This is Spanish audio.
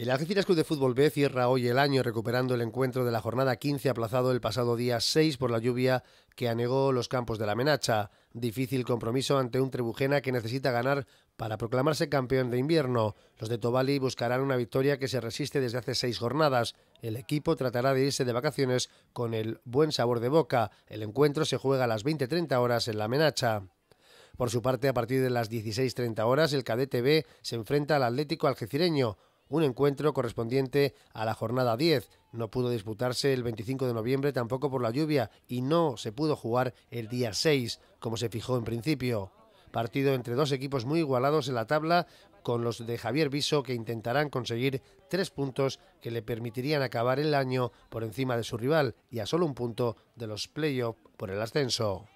El Algeciras Club de Fútbol B cierra hoy el año recuperando el encuentro de la jornada 15 aplazado el pasado día 6 por la lluvia que anegó los campos de la Menacha. Difícil compromiso ante un Trebujena que necesita ganar para proclamarse campeón de invierno. Los de Tobali buscarán una victoria que se resiste desde hace seis jornadas. El equipo tratará de irse de vacaciones con el buen sabor de boca. El encuentro se juega a las 20.30 horas en la Menacha. Por su parte, a partir de las 16.30 horas, el Cadete B se enfrenta al Atlético Algecireño un encuentro correspondiente a la jornada 10. No pudo disputarse el 25 de noviembre tampoco por la lluvia y no se pudo jugar el día 6, como se fijó en principio. Partido entre dos equipos muy igualados en la tabla, con los de Javier Viso que intentarán conseguir tres puntos que le permitirían acabar el año por encima de su rival y a solo un punto de los playoffs por el ascenso.